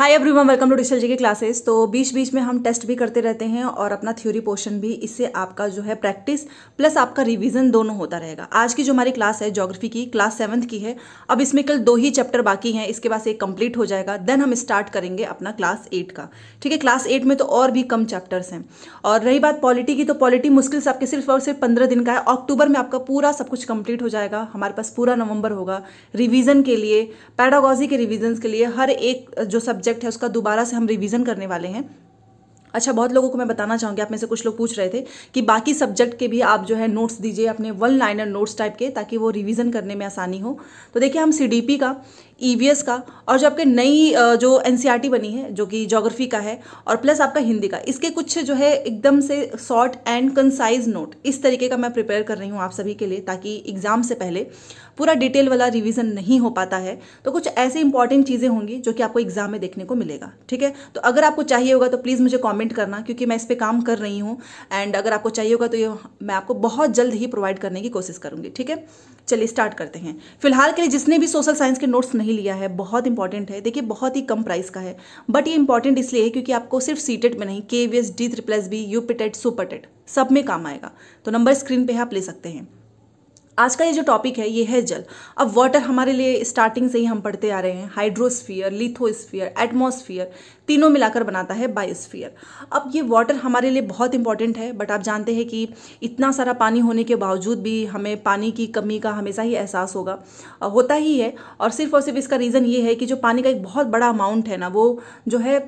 hi everyone welcome to digital G K classes तो बीच बीच में हम टेस्ट भी करते रहते हैं और अपना थ्योरी पोर्शन भी इससे आपका जो है प्रैक्टिस प्लस आपका रिवीजन दोनों होता रहेगा आज की जो हमारी क्लास है जोग्राफी की क्लास सेवन्थ की है अब इसमें कल दो ही चैप्टर बाकी हैं इसके बाद एक कंप्लीट हो जाएगा देन हम स्टार्ट करेंगे अपना क्लास एट का ठीक है क्लास एट में तो और भी कम चैप्टर्स हैं और रही बात पॉलिटी की तो पॉलिटी मुश्किल से आपके सिर्फ और सिर्फ पंद्रह दिन का है अक्टूबर में आपका पूरा सब कुछ कंप्लीट हो जाएगा हमारे पास पूरा नवंबर होगा रिविज़न के लिए पैडागॉजी के रिविजन के लिए हर एक जो सब्जेक्ट सब्जेक्ट है उसका दोबारा से हम रिविज़न करने वाले हैं अच्छा बहुत लोगों को मैं बताना चाहूँगी आप में से कुछ लोग पूछ रहे थे कि बाकी सब्जेक्ट के भी आप जो है नोट्स दीजिए अपने वन लाइनर नोट्स टाइप के ताकि वो रिवीजन करने में आसानी हो तो देखिए हम सी का ई e का और जो आपके नई जो एन e बनी है जो कि जोग्राफी का है और प्लस आपका हिंदी का इसके कुछ जो है एकदम से शॉर्ट एंड कंसाइज नोट इस तरीके का मैं प्रिपेयर कर रही हूँ आप सभी के लिए ताकि एग्ज़ाम से पहले पूरा डिटेल वाला रिविज़न नहीं हो पाता है तो कुछ ऐसे इंपॉर्टेंट चीज़ें होंगी जो कि आपको एग्ज़ाम में देखने को मिलेगा ठीक है तो अगर आपको चाहिए होगा तो प्लीज़ मुझे कॉमेंट करना क्योंकि मैं इस पर काम कर रही हूँ एंड अगर आपको चाहिए होगा तो ये मैं आपको बहुत जल्द ही प्रोवाइड करने की कोशिश करूँगी ठीक है चलिए स्टार्ट करते हैं फिलहाल के लिए जिसने भी सोशल साइंस के नोट्स नहीं नहीं लिया है बहुत इंपॉर्टेंट है देखिए बहुत ही कम प्राइस का है बट ये इंपॉर्टेंट इसलिए है क्योंकि आपको सिर्फ सीटेट में नहीं के V S D three plus B U P TET super TET सब में काम आएगा तो नंबर स्क्रीन पे है आप ले सकते हैं आज का ये जो टॉपिक है ये है जल अब वाटर हमारे लिए स्टार्टिंग से ही हम पढ़ते आ रहे हैं हाइड्रोस्फीयर लिथोस्फीयर एटमोस्फीयर तीनों मिलाकर बनाता है बायोस्फीयर अब ये वाटर हमारे लिए बहुत इंपॉर्टेंट है बट आप जानते हैं कि इतना सारा पानी होने के बावजूद भी हमें पानी की कमी का हमेशा ही एहसास होगा होता ही है और सिर्फ और सिर्फ इसका रीज़न ये है कि जो पानी का एक बहुत बड़ा अमाउंट है ना वो जो है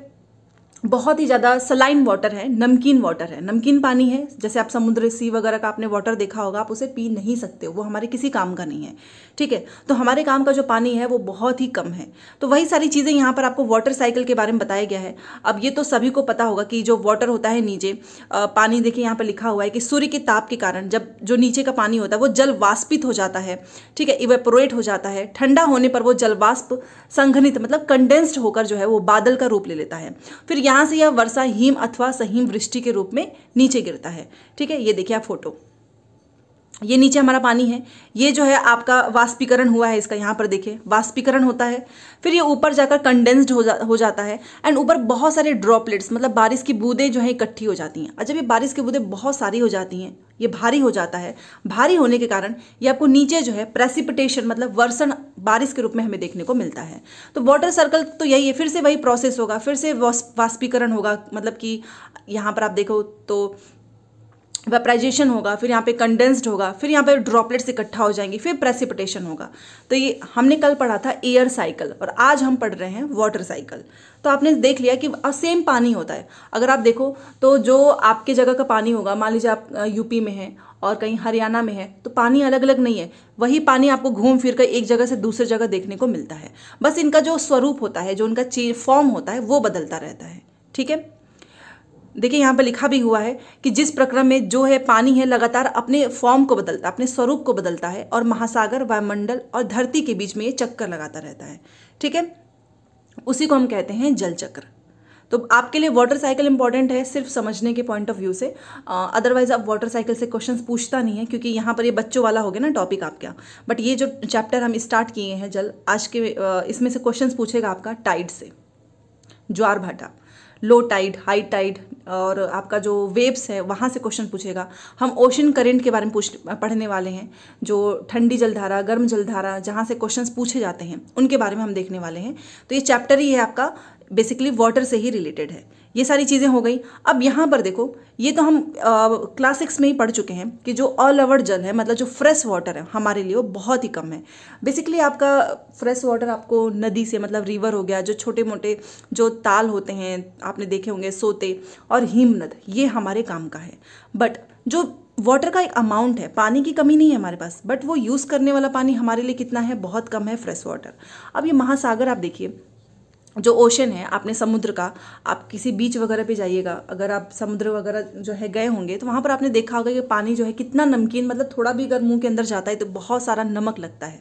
बहुत ही ज़्यादा सलाइन वाटर है नमकीन वाटर है नमकीन पानी है जैसे आप समुद्र सी वगैरह का आपने वाटर देखा होगा आप उसे पी नहीं सकते वो हमारे किसी काम का नहीं है ठीक है तो हमारे काम का जो पानी है वो बहुत ही कम है तो वही सारी चीज़ें यहाँ पर आपको वाटर साइकिल के बारे में बताया गया है अब ये तो सभी को पता होगा कि जो वाटर होता है नीचे पानी देखिए यहाँ पर लिखा हुआ है कि सूर्य के ताप के कारण जब जो नीचे का पानी होता है वो जल वाष्पित हो जाता है ठीक है इवेपोरेट हो जाता है ठंडा होने पर वो जलवाष्प संघनित मतलब कंडेंस्ड होकर जो है वो बादल का रूप ले लेता है फिर यहाँ से यह वर्षा हिम अथवा सहीम वृष्टि के रूप में नीचे गिरता है ठीक है ये देखिए आप फोटो ये नीचे हमारा पानी है ये जो है आपका वाष्पीकरण हुआ है इसका यहाँ पर देखिए वाष्पीकरण होता है फिर ये ऊपर जाकर कंडेंस्ड हो, जा, हो जाता है एंड ऊपर बहुत सारे ड्रॉपलेट्स मतलब बारिश की बूंदें जो हैं इकट्ठी हो जाती हैं और अच्छा, जब ये बारिश की बूंदें बहुत सारी हो जाती हैं ये भारी हो जाता है भारी होने के कारण ये आपको नीचे जो है प्रेसिपिटेशन मतलब वर्षण बारिश के रूप में हमें देखने को मिलता है तो वाटर सर्कल तो यही है फिर से वही प्रोसेस होगा फिर से वाष्पीकरण होगा मतलब कि यहाँ पर आप देखो तो वेपराइजेशन होगा फिर यहाँ पे कंडेंस्ड होगा फिर यहाँ पे ड्रॉपलेट्स इकट्ठा हो जाएंगे फिर प्रेसिपिटेशन होगा तो ये हमने कल पढ़ा था एयर साइकिल और आज हम पढ़ रहे हैं वाटर साइकिल तो आपने देख लिया कि सेम पानी होता है अगर आप देखो तो जो आपके जगह का पानी होगा मान लीजिए आप यूपी में हैं और कहीं हरियाणा में है तो पानी अलग अलग नहीं है वही पानी आपको घूम फिर कर एक जगह से दूसरे जगह देखने को मिलता है बस इनका जो स्वरूप होता है जो उनका फॉर्म होता है वो बदलता रहता है ठीक है देखिए यहाँ पर लिखा भी हुआ है कि जिस प्रक्रम में जो है पानी है लगातार अपने फॉर्म को बदलता है अपने स्वरूप को बदलता है और महासागर वायुमंडल और धरती के बीच में ये चक्कर लगाता रहता है ठीक है उसी को हम कहते हैं जल चक्र तो आपके लिए वाटर साइकिल इंपॉर्टेंट है सिर्फ समझने के पॉइंट ऑफ व्यू से अदरवाइज आप वाटर साइकिल से क्वेश्चंस पूछता नहीं है क्योंकि यहाँ पर ये बच्चों वाला हो गया ना टॉपिक आपका बट ये जो चैप्टर हम स्टार्ट किए हैं जल आज के uh, इसमें से क्वेश्चंस पूछेगा आपका टाइड से ज्वार भाटा लो टाइड हाई टाइड और आपका जो वेव्स है वहाँ से क्वेश्चन पूछेगा हम ओशन करेंट के बारे में पूछ पढ़ने वाले हैं जो ठंडी जलधारा गर्म जलधारा जहाँ से क्वेश्चंस पूछे जाते हैं उनके बारे में हम देखने वाले हैं तो ये चैप्टर ही है आपका बेसिकली वाटर से ही रिलेटेड है ये सारी चीज़ें हो गई अब यहाँ पर देखो ये तो हम क्लास सिक्स में ही पढ़ चुके हैं कि जो ऑल ओवर जल है मतलब जो फ्रेश वाटर है हमारे लिए वो बहुत ही कम है बेसिकली आपका फ्रेश वाटर आपको नदी से मतलब रिवर हो गया जो छोटे मोटे जो ताल होते हैं आपने देखे होंगे सोते और हिमनद ये हमारे काम का है बट जो वाटर का एक अमाउंट है पानी की कमी नहीं है हमारे पास बट वो यूज़ करने वाला पानी हमारे लिए कितना है बहुत कम है फ्रेश वाटर अब ये महासागर आप देखिए जो ओशन है आपने समुद्र का आप किसी बीच वगैरह पे जाइएगा अगर आप समुद्र वगैरह जो है गए होंगे तो वहाँ पर आपने देखा होगा कि पानी जो है कितना नमकीन मतलब थोड़ा भी अगर मुंह के अंदर जाता है तो बहुत सारा नमक लगता है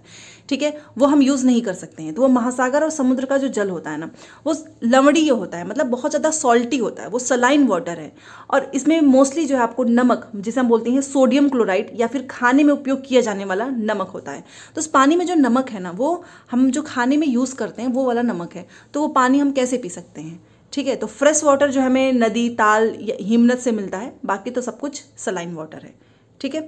ठीक है वो हम यूज़ नहीं कर सकते हैं तो वो महासागर और समुद्र का जो जल होता है ना वो लवड़ीय होता है मतलब बहुत ज़्यादा सॉल्टी होता है वो सलाइन वाटर है और इसमें मोस्टली जो है आपको नमक जिसे हम बोलते हैं सोडियम क्लोराइड या फिर खाने में उपयोग किया जाने वाला नमक होता है तो उस पानी में जो नमक है ना वो हम जो खाने में यूज़ करते हैं वो वाला नमक है तो तो वो पानी हम कैसे पी सकते हैं ठीक है तो फ्रेश वाटर जो हमें नदी ताल या हिमनत से मिलता है बाकी तो सब कुछ सलाइन वाटर है ठीक है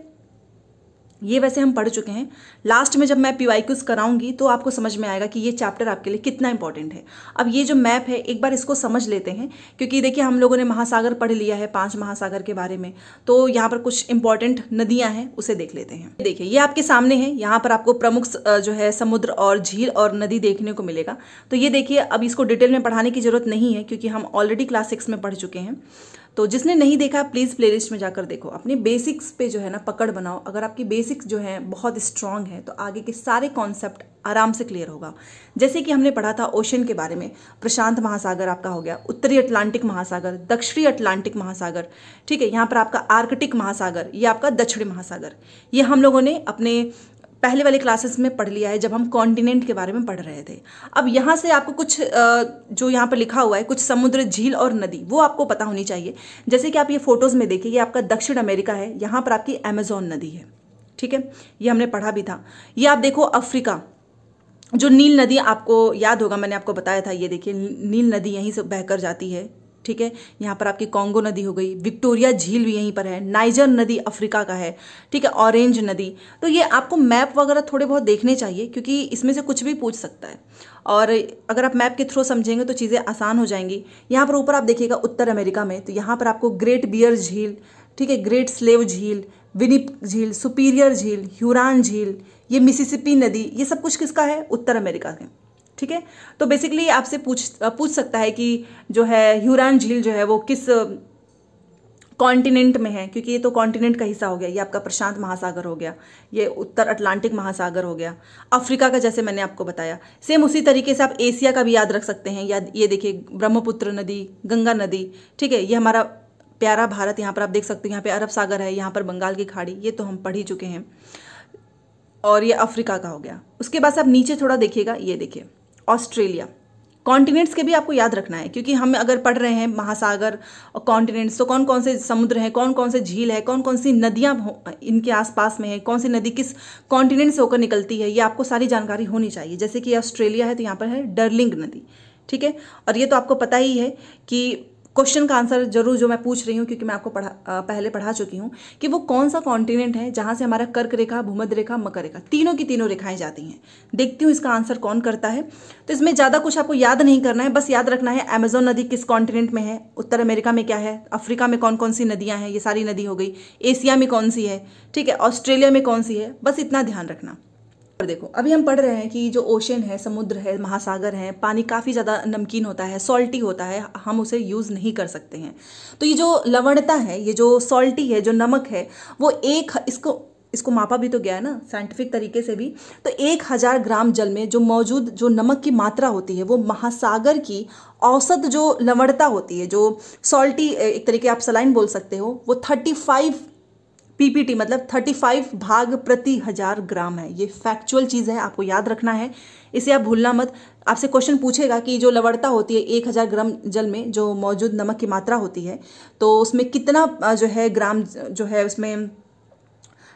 ये वैसे हम पढ़ चुके हैं लास्ट में जब मैं पी वाई क्यूज कराऊंगी तो आपको समझ में आएगा कि ये चैप्टर आपके लिए कितना इंपॉर्टेंट है अब ये जो मैप है एक बार इसको समझ लेते हैं क्योंकि देखिए हम लोगों ने महासागर पढ़ लिया है पांच महासागर के बारे में तो यहाँ पर कुछ इंपॉर्टेंट नदियाँ हैं उसे देख लेते हैं देखिए ये आपके सामने है यहाँ पर आपको प्रमुख जो है समुद्र और झील और नदी देखने को मिलेगा तो ये देखिए अब इसको डिटेल में पढ़ाने की जरूरत नहीं है क्योंकि हम ऑलरेडी क्लास सिक्स में पढ़ चुके हैं तो जिसने नहीं देखा प्लीज़ प्लेलिस्ट में जाकर देखो अपने बेसिक्स पे जो है ना पकड़ बनाओ अगर आपकी बेसिक्स जो है बहुत स्ट्रांग है तो आगे के सारे कॉन्सेप्ट आराम से क्लियर होगा जैसे कि हमने पढ़ा था ओशन के बारे में प्रशांत महासागर आपका हो गया उत्तरी अटलांटिक महासागर दक्षिणी अटलांटिक महासागर ठीक है यहाँ पर आपका आर्कटिक महासागर ये आपका दक्षिणी महासागर ये हम लोगों ने अपने पहले वाले क्लासेस में पढ़ लिया है जब हम कॉन्टिनेंट के बारे में पढ़ रहे थे अब यहाँ से आपको कुछ जो यहाँ पर लिखा हुआ है कुछ समुद्र झील और नदी वो आपको पता होनी चाहिए जैसे कि आप ये फोटोज़ में देखिए ये आपका दक्षिण अमेरिका है यहाँ पर आपकी अमेजोन नदी है ठीक है ये हमने पढ़ा भी था ये आप देखो अफ्रीका जो नील नदी आपको याद होगा मैंने आपको बताया था ये देखिए नील नदी यहीं से बहकर जाती है ठीक है यहाँ पर आपकी कॉन्गो नदी हो गई विक्टोरिया झील भी यहीं पर है नाइजर नदी अफ्रीका का है ठीक है ऑरेंज नदी तो ये आपको मैप वगैरह थोड़े बहुत देखने चाहिए क्योंकि इसमें से कुछ भी पूछ सकता है और अगर आप मैप के थ्रू समझेंगे तो चीज़ें आसान हो जाएंगी यहाँ पर ऊपर आप देखिएगा उत्तर अमेरिका में तो यहाँ पर आपको ग्रेट बियर झील ठीक है ग्रेट स्लेव झील विनिप झील सुपीरियर झील ह्यूरान झील ये मिसिसिपी नदी ये सब कुछ किसका है उत्तर अमेरिका का ठीक है तो बेसिकली आपसे पूछ पूछ सकता है कि जो है ह्यूरान झील जो है वो किस कॉन्टिनेंट में है क्योंकि ये तो कॉन्टिनेंट का हिस्सा हो गया ये आपका प्रशांत महासागर हो गया ये उत्तर अटलांटिक महासागर हो गया अफ्रीका का जैसे मैंने आपको बताया सेम उसी तरीके से आप एशिया का भी याद रख सकते हैं या ये देखिए ब्रह्मपुत्र नदी गंगा नदी ठीक है ये हमारा प्यारा भारत यहाँ पर आप देख सकते हो यहाँ पे अरब सागर है यहाँ पर बंगाल की खाड़ी ये तो हम पढ़ ही चुके हैं और ये अफ्रीका का हो गया उसके बाद आप नीचे थोड़ा देखिएगा ये देखिए ऑस्ट्रेलिया कॉन्टिनेंट्स के भी आपको याद रखना है क्योंकि हम अगर पढ़ रहे हैं महासागर और कॉन्टिनेंट्स तो कौन कौन से समुद्र हैं कौन कौन से झील है कौन कौन सी नदियाँ इनके आसपास में है कौन सी नदी किस कॉन्टिनेंट से होकर निकलती है ये आपको सारी जानकारी होनी चाहिए जैसे कि ऑस्ट्रेलिया है तो यहाँ पर है डर्लिंग नदी ठीक है और ये तो आपको पता ही है कि क्वेश्चन का आंसर जरूर जो मैं पूछ रही हूँ क्योंकि मैं आपको पढ़ा पहले पढ़ा चुकी हूँ कि वो कौन सा कॉन्टिनेंट है जहाँ से हमारा कर्क रेखा भूमध्य रेखा मकर रेखा तीनों की तीनों रेखाएं जाती हैं देखती हूँ इसका आंसर कौन करता है तो इसमें ज़्यादा कुछ आपको याद नहीं करना है बस याद रखना है अमेजोन नदी किस कॉन्टिनेंट में है उत्तर अमेरिका में क्या है अफ्रीका में कौन कौन सी नदियाँ हैं ये सारी नदी हो गई एशिया में कौन सी है ठीक है ऑस्ट्रेलिया में कौन सी है बस इतना ध्यान रखना पर देखो अभी हम पढ़ रहे हैं कि जो ओशन है समुद्र है महासागर है पानी काफ़ी ज़्यादा नमकीन होता है सॉल्टी होता है हम उसे यूज़ नहीं कर सकते हैं तो ये जो लवणता है ये जो सॉल्टी है जो नमक है वो एक इसको इसको मापा भी तो गया है ना साइंटिफिक तरीके से भी तो एक हज़ार ग्राम जल में जो मौजूद जो नमक की मात्रा होती है वो महासागर की औसत जो लवणता होती है जो सॉल्टी एक तरीके आप सलाइन बोल सकते हो वो थर्टी फाइव पीपीटी मतलब 35 भाग प्रति हजार ग्राम है ये फैक्चुअल चीज़ है आपको याद रखना है इसे आप भूलना मत आपसे क्वेश्चन पूछेगा कि जो लवड़ता होती है एक हज़ार ग्राम जल में जो मौजूद नमक की मात्रा होती है तो उसमें कितना जो है ग्राम जो है उसमें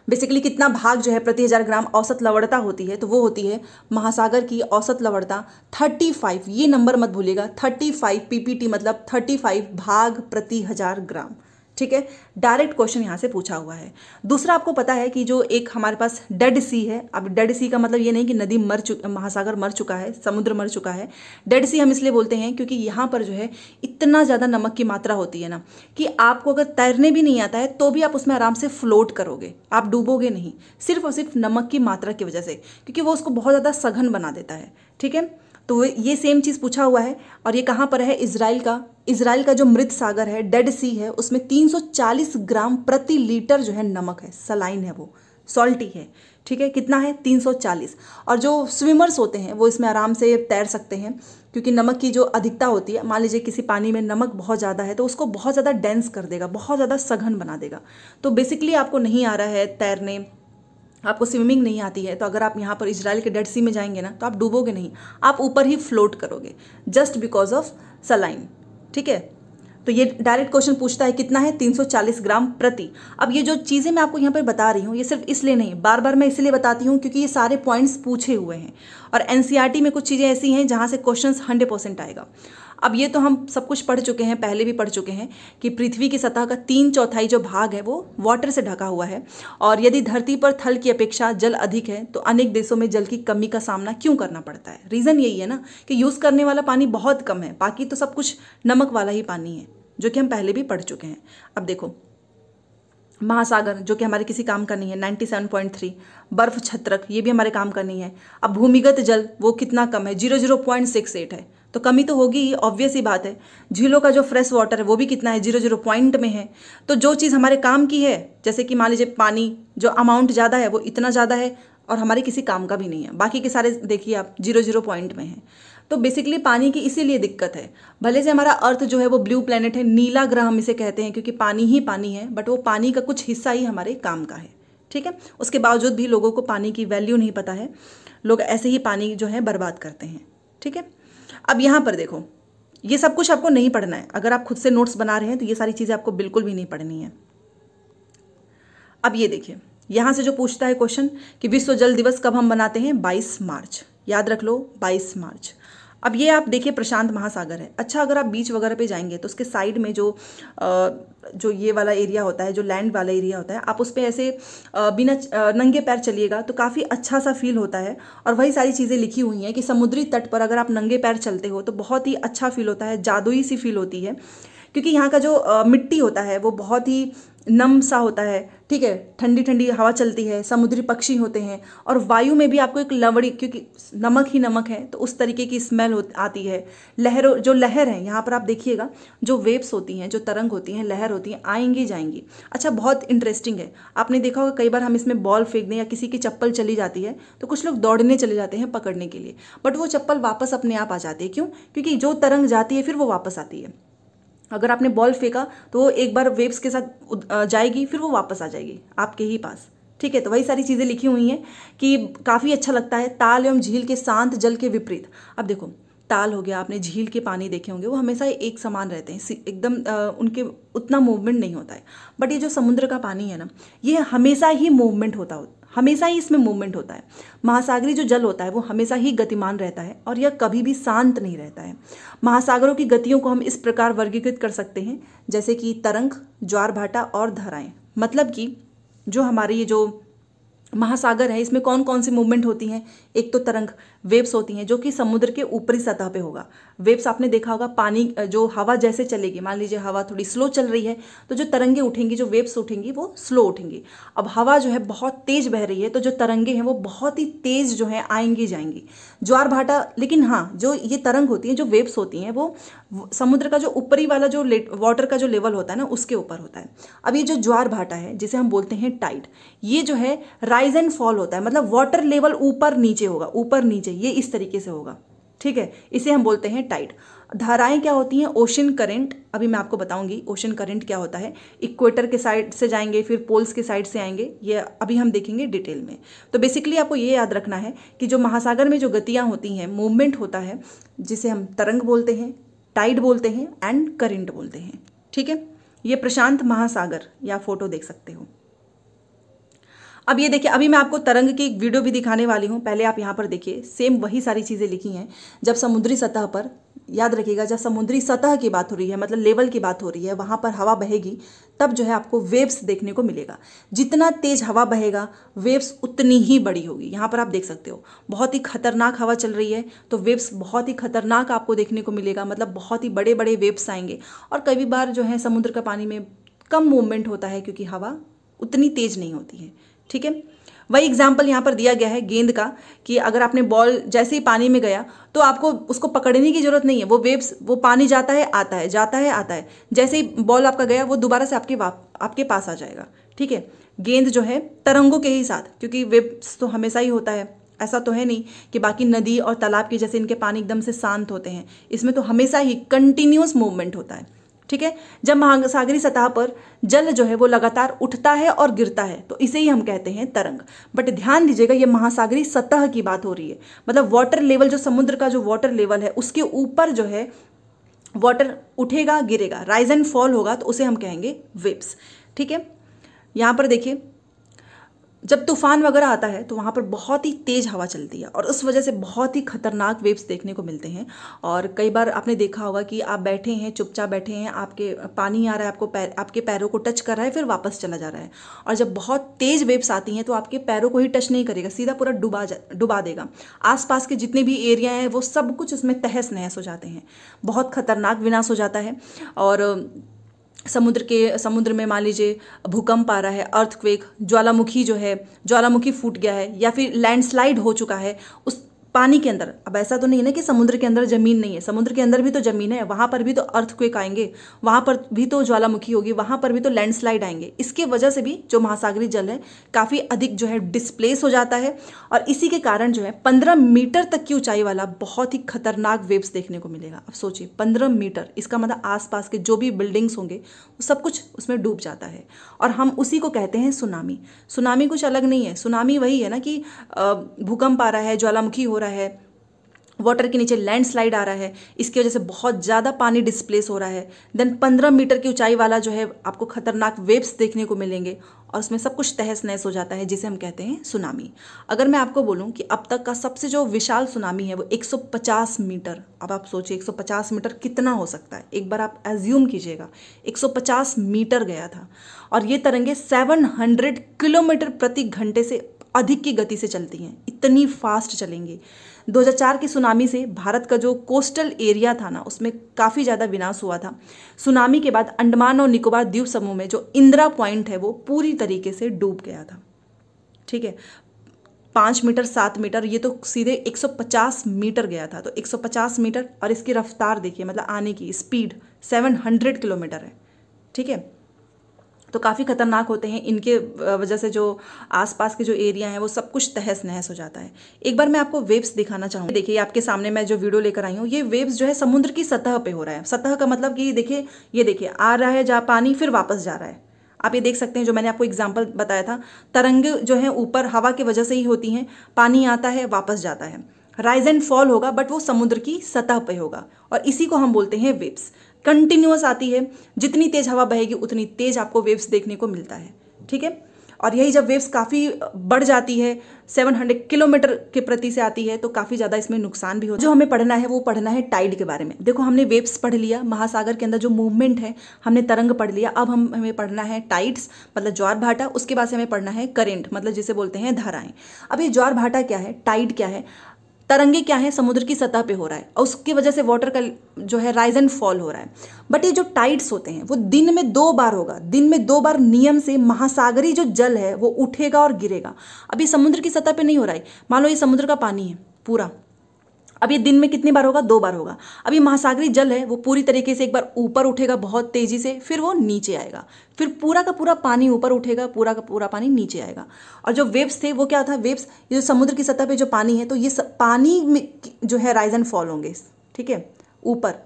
बेसिकली कितना भाग जो है प्रति हज़ार ग्राम औसत लवड़ता होती है तो वो होती है महासागर की औसत लवड़ता 35 ये नंबर मत भूलिएगा 35 पीपीटी मतलब 35 भाग प्रति हज़ार ग्राम ठीक है डायरेक्ट क्वेश्चन यहाँ से पूछा हुआ है दूसरा आपको पता है कि जो एक हमारे पास डेड सी है अब डेड सी का मतलब ये नहीं कि नदी मर चु महासागर मर चुका है समुद्र मर चुका है डेड सी हम इसलिए बोलते हैं क्योंकि यहाँ पर जो है इतना ज़्यादा नमक की मात्रा होती है ना कि आपको अगर तैरने भी नहीं आता है तो भी आप उसमें आराम से फ्लोट करोगे आप डूबोगे नहीं सिर्फ और सिर्फ नमक की मात्रा की वजह से क्योंकि वो उसको बहुत ज़्यादा सघन बना देता है ठीक है तो ये सेम चीज़ पूछा हुआ है और ये कहाँ पर है इसराइल का इसराइल का जो मृत सागर है डेड सी है उसमें 340 ग्राम प्रति लीटर जो है नमक है सलाइन है वो सॉल्टी है ठीक है कितना है 340 और जो स्विमर्स होते हैं वो इसमें आराम से तैर सकते हैं क्योंकि नमक की जो अधिकता होती है मान लीजिए किसी पानी में नमक बहुत ज़्यादा है तो उसको बहुत ज़्यादा डेंस कर देगा बहुत ज़्यादा सघन बना देगा तो बेसिकली आपको नहीं आ रहा है तैरने आपको स्विमिंग नहीं आती है तो अगर आप यहाँ पर इसराइल के डेड सी में जाएंगे ना तो आप डूबोगे नहीं आप ऊपर ही फ्लोट करोगे जस्ट बिकॉज ऑफ सलाइन ठीक है तो ये डायरेक्ट क्वेश्चन पूछता है कितना है 340 ग्राम प्रति अब ये जो चीज़ें मैं आपको यहाँ पर बता रही हूँ ये सिर्फ इसलिए नहीं बार बार मैं इसलिए बताती हूँ क्योंकि ये सारे पॉइंट्स पूछे हुए हैं और एन e में कुछ चीज़ें ऐसी हैं जहाँ से क्वेश्चन हंड्रेड आएगा अब ये तो हम सब कुछ पढ़ चुके हैं पहले भी पढ़ चुके हैं कि पृथ्वी की सतह का तीन चौथाई जो भाग है वो वाटर से ढका हुआ है और यदि धरती पर थल की अपेक्षा जल अधिक है तो अनेक देशों में जल की कमी का सामना क्यों करना पड़ता है रीज़न यही है ना कि यूज़ करने वाला पानी बहुत कम है बाकी तो सब कुछ नमक वाला ही पानी है जो कि हम पहले भी पढ़ चुके हैं अब देखो महासागर जो कि हमारे किसी काम का नहीं है 97.3 बर्फ छत्रक ये भी हमारे काम का नहीं है अब भूमिगत जल वो कितना कम है zero zero point six eight है तो कमी तो होगी ही ऑब्वियस ही बात है झीलों का जो फ्रेश वाटर है वो भी कितना है जीरो जीरो पॉइंट में है तो जो चीज़ हमारे काम की है जैसे कि मान लीजिए पानी जो अमाउंट ज़्यादा है वो इतना ज़्यादा है और हमारे किसी काम का भी नहीं है बाकी के सारे देखिए आप जीरो जीरो पॉइंट में है तो बेसिकली पानी की इसीलिए दिक्कत है भले से हमारा अर्थ जो है वो ब्लू प्लैनेट है नीला ग्रह हम इसे कहते हैं क्योंकि पानी ही पानी है बट वो पानी का कुछ हिस्सा ही हमारे काम का है ठीक है उसके बावजूद भी लोगों को पानी की वैल्यू नहीं पता है लोग ऐसे ही पानी जो है बर्बाद करते हैं ठीक है अब यहाँ पर देखो ये सब कुछ आपको नहीं पढ़ना है अगर आप खुद से नोट्स बना रहे हैं तो ये सारी चीज़ें आपको बिल्कुल भी नहीं पढ़नी है अब ये देखिए यहाँ से जो पूछता है क्वेश्चन कि विश्व जल दिवस कब हम मनाते हैं 22 मार्च याद रख लो 22 मार्च अब ये आप देखिए प्रशांत महासागर है अच्छा अगर आप बीच वगैरह पे जाएंगे तो उसके साइड में जो जो ये वाला एरिया होता है जो लैंड वाला एरिया होता है आप उस पर ऐसे बिना नंगे पैर चलिएगा तो काफ़ी अच्छा सा फील होता है और वही सारी चीज़ें लिखी हुई हैं कि समुद्री तट पर अगर आप नंगे पैर चलते हो तो बहुत ही अच्छा फील होता है जादुई सी फील होती है क्योंकि यहाँ का जो मिट्टी होता है वो बहुत ही नम सा होता है ठीक है ठंडी ठंडी हवा चलती है समुद्री पक्षी होते हैं और वायु में भी आपको एक लवड़ी क्योंकि नमक ही नमक है तो उस तरीके की स्मेल आती है लहरों जो लहर है यहाँ पर आप देखिएगा जो वेव्स होती हैं जो तरंग होती हैं लहर होती हैं आएंगी जाएंगी अच्छा बहुत इंटरेस्टिंग है आपने देखा होगा कई बार हम इसमें बॉल फेंक दें या किसी की चप्पल चली जाती है तो कुछ लोग दौड़ने चले जाते हैं पकड़ने के लिए बट वो चप्पल वापस अपने आप आ जाती है क्यों क्योंकि जो तरंग जाती है फिर वो वापस आती है अगर आपने बॉल फेंका तो वो एक बार वेव्स के साथ जाएगी फिर वो वापस आ जाएगी आपके ही पास ठीक है तो वही सारी चीज़ें लिखी हुई हैं कि काफ़ी अच्छा लगता है ताल एवं झील के शांत जल के विपरीत अब देखो ताल हो गया आपने झील के पानी देखे होंगे वो हमेशा एक समान रहते हैं एकदम उनके उतना मूवमेंट नहीं होता है बट ये जो समुद्र का पानी है ना ये हमेशा ही मूवमेंट होता हमेशा ही इसमें मूवमेंट होता है महासागरी जो जल होता है वो हमेशा ही गतिमान रहता है और यह कभी भी शांत नहीं रहता है महासागरों की गतियों को हम इस प्रकार वर्गीकृत कर सकते हैं जैसे कि तरंग ज्वार भाटा और धाराएं मतलब कि जो हमारे ये जो महासागर है इसमें कौन कौन सी मूवमेंट होती हैं एक तो तरंग वेव्स होती हैं जो कि समुद्र के ऊपरी सतह पे होगा वेव्स आपने देखा होगा पानी जो हवा जैसे चलेगी मान लीजिए हवा थोड़ी स्लो चल रही है तो जो तरंगे उठेंगी जो वेव्स उठेंगी वो स्लो उठेंगी अब हवा जो है बहुत तेज बह रही है तो जो तरंगे हैं वो बहुत ही तेज जो है आएंगी जाएंगी ज्वार भाटा लेकिन हाँ जो ये तरंग होती है जो वेव्स होती हैं वो समुद्र का जो ऊपरी वाला जो वाटर का जो लेवल होता है ना उसके ऊपर होता है अब ये जो ज्वार भाटा है जिसे हम बोलते हैं टाइट ये जो है राइज एंड फॉल होता है मतलब वाटर लेवल ऊपर नीचे होगा ऊपर नीचे ये इस तरीके से होगा ठीक है इसे हम बोलते हैं टाइट धाराएं क्या होती हैं ओशन करंट अभी मैं आपको बताऊंगी ओशन करंट क्या होता है इक्वेटर के साइड से जाएंगे फिर पोल्स के साइड से आएंगे ये अभी हम देखेंगे डिटेल में तो बेसिकली आपको ये याद रखना है कि जो महासागर में जो गतियाँ होती हैं मूवमेंट होता है जिसे हम तरंग बोलते हैं टाइड बोलते हैं एंड करेंट बोलते हैं ठीक है ये प्रशांत महासागर या फोटो देख सकते हो अब ये देखिए अभी मैं आपको तरंग की एक वीडियो भी दिखाने वाली हूँ पहले आप यहाँ पर देखिए सेम वही सारी चीज़ें लिखी हैं जब समुद्री सतह पर याद रखिएगा जब समुद्री सतह की बात हो रही है मतलब लेवल की बात हो रही है वहाँ पर हवा बहेगी तब जो है आपको वेव्स देखने को मिलेगा जितना तेज हवा बहेगा वेव्स उतनी ही बड़ी होगी यहाँ पर आप देख सकते हो बहुत ही खतरनाक हवा चल रही है तो वेव्स बहुत ही खतरनाक आपको देखने को मिलेगा मतलब बहुत ही बड़े बड़े वेव्स आएंगे और कई बार जो है समुद्र का पानी में कम मूवमेंट होता है क्योंकि हवा उतनी तेज नहीं होती है ठीक है वही एग्जाम्पल यहाँ पर दिया गया है गेंद का कि अगर आपने बॉल जैसे ही पानी में गया तो आपको उसको पकड़ने की जरूरत नहीं है वो वेव्स वो पानी जाता है आता है जाता है आता है जैसे ही बॉल आपका गया वो दोबारा से आपके आपके पास आ जाएगा ठीक है गेंद जो है तरंगों के ही साथ क्योंकि वेव्स तो हमेशा ही होता है ऐसा तो है नहीं कि बाकी नदी और तालाब के जैसे इनके पानी एकदम से शांत होते हैं इसमें तो हमेशा ही कंटिन्यूस मूवमेंट होता है ठीक है जब महासागरी सतह पर जल जो है वो लगातार उठता है और गिरता है तो इसे ही हम कहते हैं तरंग बट ध्यान दीजिएगा ये महासागरी सतह की बात हो रही है मतलब वाटर लेवल जो समुद्र का जो वाटर लेवल है उसके ऊपर जो है वाटर उठेगा गिरेगा राइज एंड फॉल होगा तो उसे हम कहेंगे वेब्स ठीक है यहाँ पर देखिए जब तूफान वगैरह आता है तो वहाँ पर बहुत ही तेज़ हवा चलती है और उस वजह से बहुत ही खतरनाक वेव्स देखने को मिलते हैं और कई बार आपने देखा होगा कि आप बैठे हैं चुपचाप बैठे हैं आपके पानी आ रहा है आपको पैर आपके पैरों को टच कर रहा है फिर वापस चला जा रहा है और जब बहुत तेज़ वेव्स आती हैं तो आपके पैरों को ही टच नहीं करेगा सीधा पूरा डुबा जा डुबा देगा आसपास के जितने भी एरिया हैं वो सब कुछ उसमें तहस नहस हो जाते हैं बहुत खतरनाक विनाश हो जाता है और समुद्र के समुद्र में मान लीजिए भूकंप आ रहा है अर्थक्वेक ज्वालामुखी जो है ज्वालामुखी फूट गया है या फिर लैंडस्लाइड हो चुका है उस पानी के अंदर अब ऐसा तो नहीं है ना कि समुद्र के अंदर ज़मीन नहीं है समुद्र के अंदर भी तो ज़मीन है वहां पर भी तो अर्थक्वेक आएंगे वहां पर भी तो ज्वालामुखी होगी वहां पर भी तो लैंडस्लाइड आएंगे इसके वजह से भी जो महासागरी जल है काफ़ी अधिक जो है डिस्प्लेस हो जाता है और इसी के कारण जो है पंद्रह मीटर तक की ऊंचाई वाला बहुत ही खतरनाक वेव्स देखने को मिलेगा अब सोचिए पंद्रह मीटर इसका मतलब आसपास के जो भी बिल्डिंग्स होंगे वो सब कुछ उसमें डूब जाता है और हम उसी को कहते हैं सुनामी सुनामी कुछ अलग नहीं है सुनामी वही है ना कि भूकंप आ रहा है ज्वालामुखी हो रहा है रहा है वाटर के नीचे लैंडस्लाइड आ रहा है इसकी वजह से बहुत ज़्यादा पानी डिस्प्लेस हो रहा है देन पंद्रह मीटर की ऊंचाई वाला जो है आपको खतरनाक वेव्स देखने को मिलेंगे और उसमें सब कुछ तहस नहस हो जाता है जिसे हम कहते हैं सुनामी अगर मैं आपको बोलूं कि अब तक का सबसे जो विशाल सुनामी है वो 150 मीटर अब आप सोचिए 150 मीटर कितना हो सकता है एक बार आप एज्यूम कीजिएगा 150 मीटर गया था और ये तरंगे 700 किलोमीटर प्रति घंटे से अधिक की गति से चलती हैं इतनी फास्ट चलेंगी 2004 की सुनामी से भारत का जो कोस्टल एरिया था ना उसमें काफ़ी ज़्यादा विनाश हुआ था सुनामी के बाद अंडमान और निकोबार द्वीप समूह में जो इंदिरा पॉइंट है वो पूरी तरीके से डूब गया था ठीक है पाँच मीटर सात मीटर ये तो सीधे 150 मीटर गया था तो 150 मीटर और इसकी रफ्तार देखिए मतलब आने की स्पीड 700 किलोमीटर है ठीक है तो काफ़ी ख़तरनाक होते हैं इनके वजह से जो आसपास के जो एरिया हैं वो सब कुछ तहस नहस हो जाता है एक बार मैं आपको वेव्स दिखाना चाहूँगी देखिए आपके सामने मैं जो वीडियो लेकर आई हूँ ये वेव्स जो है समुद्र की सतह पे हो रहा है सतह का मतलब कि देखिए ये देखिए आ रहा है जहाँ पानी फिर वापस जा रहा है आप ये देख सकते हैं जो मैंने आपको एग्जाम्पल बताया था तरंग जो है ऊपर हवा की वजह से ही होती हैं पानी आता है वापस जाता है राइज एंड फॉल होगा बट वो समुद्र की सतह पर होगा और इसी को हम बोलते हैं वेब्स कंटिन्यूस आती है जितनी तेज़ हवा बहेगी उतनी तेज़ आपको वेव्स देखने को मिलता है ठीक है और यही जब वेव्स काफ़ी बढ़ जाती है 700 किलोमीटर के प्रति से आती है तो काफ़ी ज़्यादा इसमें नुकसान भी होता है जो हमें पढ़ना है वो पढ़ना है टाइड के बारे में देखो हमने वेव्स पढ़ लिया महासागर के अंदर जो मूवमेंट है हमने तरंग पढ़ लिया अब हम हमें पढ़ना है टाइड्स मतलब ज्वार भाटा उसके बाद से हमें पढ़ना है करेंट मतलब जिसे बोलते हैं धाराएं अब ये ज्वार भाटा क्या है टाइड क्या है तरंगे क्या है समुद्र की सतह पे हो रहा है और उसकी वजह से वाटर का जो है राइज एंड फॉल हो रहा है बट ये जो टाइड्स होते हैं वो दिन में दो बार होगा दिन में दो बार नियम से महासागरी जो जल है वो उठेगा और गिरेगा अभी समुद्र की सतह पे नहीं हो रहा है मान लो ये समुद्र का पानी है पूरा अब ये दिन में कितनी बार होगा दो बार होगा अब ये महासागरी जल है वो पूरी तरीके से एक बार ऊपर उठेगा बहुत तेज़ी से फिर वो नीचे आएगा फिर पूरा का पूरा पानी ऊपर उठेगा पूरा का पूरा पानी नीचे आएगा और जो वेव्स थे वो क्या था वेव्स ये जो समुद्र की सतह पे जो पानी है तो ये पानी में जो है राइज एंड फॉल होंगे ठीक है ऊपर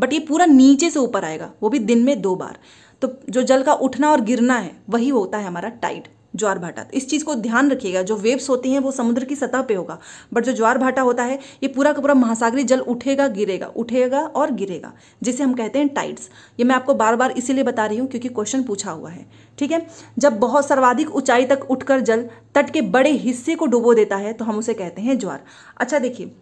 बट ये पूरा नीचे से ऊपर आएगा वो भी दिन में दो बार तो जो जल का उठना और गिरना है वही होता है हमारा टाइड ज्वार भाटा तो इस चीज़ को ध्यान रखिएगा जो वेव्स होती हैं वो समुद्र की सतह पे होगा बट जो ज्वार भाटा होता है ये पूरा का पूरा महासागरी जल उठेगा गिरेगा उठेगा और गिरेगा जिसे हम कहते हैं टाइड्स ये मैं आपको बार बार इसीलिए बता रही हूँ क्योंकि क्वेश्चन पूछा हुआ है ठीक है जब बहुत सर्वाधिक ऊंचाई तक उठकर जल तट के बड़े हिस्से को डुबो देता है तो हम उसे कहते हैं ज्वार अच्छा देखिए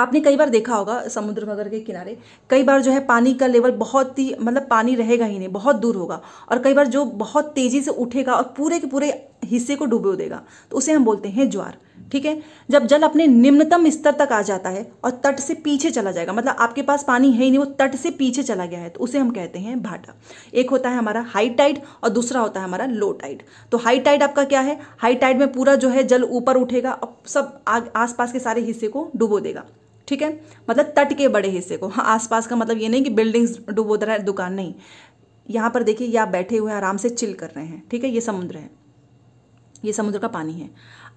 आपने कई बार देखा होगा समुद्र मगर के किनारे कई बार जो है पानी का लेवल बहुत ही मतलब पानी रहेगा ही नहीं बहुत दूर होगा और कई बार जो बहुत तेज़ी से उठेगा और पूरे के पूरे हिस्से को डूबो देगा तो उसे हम बोलते हैं ज्वार ठीक है जब जल अपने निम्नतम स्तर तक आ जाता है और तट से पीछे चला जाएगा मतलब आपके पास पानी है ही नहीं वो तट से पीछे चला गया है तो उसे हम कहते हैं भाटा एक होता है हमारा हाई टाइड और दूसरा होता है हमारा लो टाइड तो हाई टाइड आपका क्या है हाई टाइड में पूरा जो है जल ऊपर उठेगा और सब आसपास के सारे हिस्से को डुबो देगा ठीक है मतलब तट के बड़े हिस्से को हाँ आसपास का मतलब ये नहीं कि बिल्डिंग्स डुबो दे रहा है दुकान नहीं यहाँ पर देखिए ये आप बैठे हुए आराम से चिल कर रहे हैं ठीक है ये समुद्र है ये समुद्र का पानी है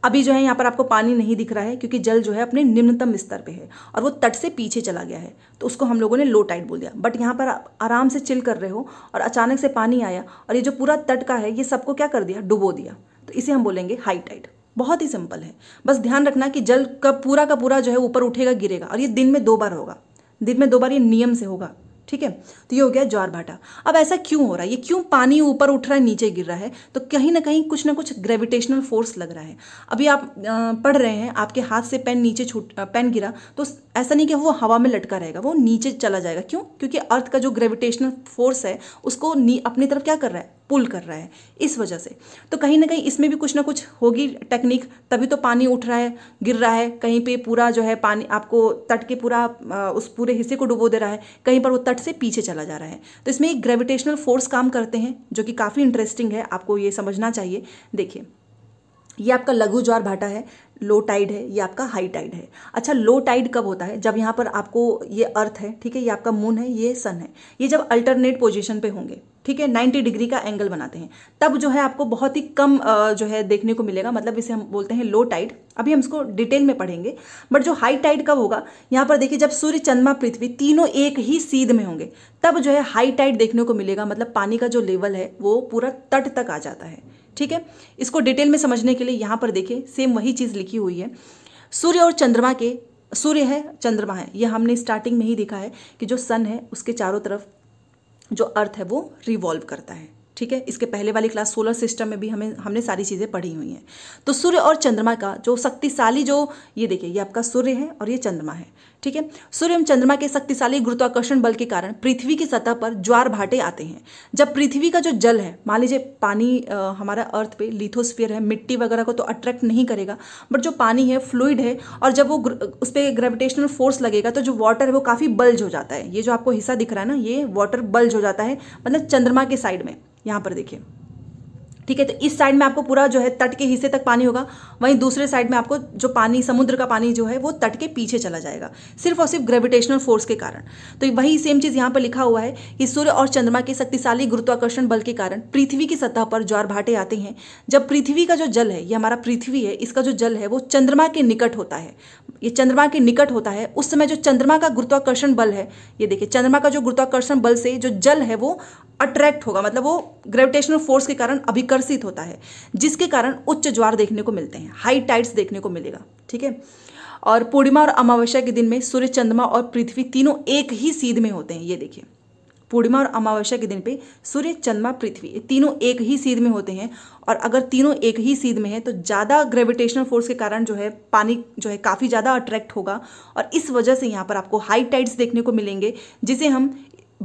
अभी जो है यहाँ पर आपको पानी नहीं दिख रहा है क्योंकि जल जो है अपने निम्नतम स्तर पे है और वो तट से पीछे चला गया है तो उसको हम लोगों ने लो टाइड बोल दिया बट यहाँ पर आप आराम से चिल कर रहे हो और अचानक से पानी आया और ये जो पूरा तट का है ये सबको क्या कर दिया डुबो दिया तो इसे हम बोलेंगे हाई टाइड बहुत ही सिंपल है बस ध्यान रखना कि जल का पूरा का पूरा जो है ऊपर उठेगा गिरेगा और ये दिन में दो बार होगा दिन में दो बार ये नियम से होगा ठीक है तो ये हो गया ज्वार भाटा अब ऐसा क्यों हो रहा है ये क्यों पानी ऊपर उठ रहा है नीचे गिर रहा है तो कहीं ना कहीं कुछ ना कुछ ग्रेविटेशनल फोर्स लग रहा है अभी आप पढ़ रहे हैं आपके हाथ से पेन नीचे छूट पेन गिरा तो ऐसा नहीं कि वो हवा में लटका रहेगा वो नीचे चला जाएगा क्यों क्योंकि अर्थ का जो ग्रेविटेशनल फोर्स है उसको अपनी तरफ क्या कर रहा है पुल कर रहा है इस वजह से तो कहीं ना कहीं इसमें भी कुछ ना कुछ होगी टेक्निक तभी तो पानी उठ रहा है गिर रहा है कहीं पे पूरा जो है पानी आपको तट के पूरा उस पूरे हिस्से को डुबो दे रहा है कहीं पर वो तट से पीछे चला जा रहा है तो इसमें एक ग्रेविटेशनल फोर्स काम करते हैं जो कि काफ़ी इंटरेस्टिंग है आपको ये समझना चाहिए देखिए ये आपका लघु ज्वार भाटा है लो टाइड है ये आपका हाई टाइड है अच्छा लो टाइड कब होता है जब यहाँ पर आपको ये अर्थ है ठीक है ये आपका मून है ये सन है ये जब अल्टरनेट पोजिशन पे होंगे ठीक है 90 डिग्री का एंगल बनाते हैं तब जो है आपको बहुत ही कम जो है देखने को मिलेगा मतलब इसे हम बोलते हैं लो टाइड अभी हम इसको डिटेल में पढ़ेंगे बट जो हाई टाइड कब होगा यहाँ पर देखिए जब सूर्य चंद्रमा पृथ्वी तीनों एक ही सीध में होंगे तब जो है हाई टाइड देखने को मिलेगा मतलब पानी का जो लेवल है वो पूरा तट तक आ जाता है ठीक है इसको डिटेल में समझने के लिए यहाँ पर देखिए सेम वही चीज़ लिखी हुई है सूर्य और चंद्रमा के सूर्य है चंद्रमा है यह हमने स्टार्टिंग में ही देखा है कि जो सन है उसके चारों तरफ जो अर्थ है वो रिवॉल्व करता है ठीक है इसके पहले वाली क्लास सोलर सिस्टम में भी हमें हमने सारी चीज़ें पढ़ी हुई हैं तो सूर्य और चंद्रमा का जो शक्तिशाली जो ये देखिए ये आपका सूर्य है और ये चंद्रमा है ठीक है सूर्य एवं चंद्रमा के शक्तिशाली गुरुत्वाकर्षण बल के कारण पृथ्वी की सतह पर ज्वार भाटे आते हैं जब पृथ्वी का जो जल है मान लीजिए पानी आ, हमारा अर्थ पे लिथोस्फियर है मिट्टी वगैरह को तो अट्रैक्ट नहीं करेगा बट जो पानी है फ्लूइड है और जब वो उस पर ग्रेविटेशनल फोर्स लगेगा तो जो वाटर है वो काफ़ी बल्ज हो जाता है ये जो आपको हिस्सा दिख रहा है ना ये वाटर बल्ज हो जाता है मतलब चंद्रमा के साइड में यहाँ पर देखिए ठीक है तो इस साइड में आपको पूरा जो है तट के हिस्से तक पानी होगा वहीं दूसरे साइड में आपको जो पानी समुद्र का पानी जो है वो तट के पीछे चला जाएगा सिर्फ और सिर्फ ग्रेविटेशनल फोर्स के कारण तो वही सेम चीज़ यहाँ पर लिखा हुआ है कि सूर्य और चंद्रमा के शक्तिशाली गुरुत्वाकर्षण बल के कारण पृथ्वी की सतह पर ज्वार भाटे आते हैं जब पृथ्वी का जो जल है ये हमारा पृथ्वी है इसका जो जल है वो चंद्रमा के निकट होता है ये चंद्रमा के निकट होता है उस समय जो चंद्रमा का गुरुत्वाकर्षण बल है ये देखिए चंद्रमा का जो गुरुत्वाकर्षण बल से जो जल है वो अट्रैक्ट होगा मतलब वो ग्रेविटेशनल फोर्स के कारण अभी आकर्षित होता है जिसके कारण उच्च ज्वार देखने को मिलते हैं हाई टाइड्स देखने को मिलेगा ठीक है और पूर्णिमा और अमावस्या के दिन में सूर्य चंद्रमा और पृथ्वी तीनों एक ही सीध में होते हैं ये देखिए पूर्णिमा और अमावस्या के दिन पे सूर्य चंद्रमा पृथ्वी तीनों एक ही सीध में होते हैं और अगर तीनों एक ही सीध में है तो ज़्यादा ग्रेविटेशनल फोर्स के कारण जो है पानी जो है काफ़ी ज़्यादा अट्रैक्ट होगा और इस वजह से यहाँ पर आपको हाई टाइड्स देखने को मिलेंगे जिसे हम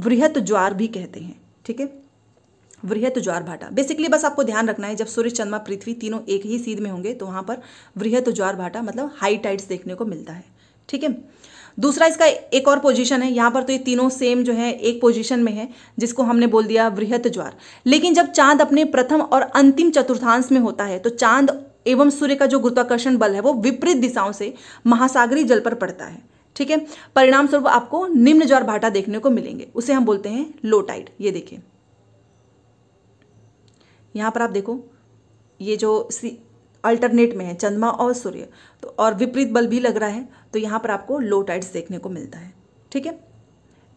वृहत ज्वार भी कहते हैं ठीक है वृहत ज्वार भाटा बेसिकली बस आपको ध्यान रखना है जब सूर्य चंद्रमा पृथ्वी तीनों एक ही सीध में होंगे तो वहाँ पर वृहत ज्वार भाटा मतलब हाई टाइड्स देखने को मिलता है ठीक है दूसरा इसका एक और पोजीशन है यहाँ पर तो ये तीनों सेम जो है एक पोजीशन में है जिसको हमने बोल दिया वृहत ज्वार लेकिन जब चांद अपने प्रथम और अंतिम चतुर्थांश में होता है तो चांद एवं सूर्य का जो गुरुत्वाकर्षण बल है वो विपरीत दिशाओं से महासागरी जल पर पड़ता है ठीक है परिणाम स्वरूप आपको निम्न ज्वार भाटा देखने को मिलेंगे उसे हम बोलते हैं लो टाइड ये देखिए यहाँ पर आप देखो ये जो सी अल्टरनेट में है चंद्रमा और सूर्य तो और विपरीत बल भी लग रहा है तो यहाँ पर आपको लो टाइड्स देखने को मिलता है ठीक है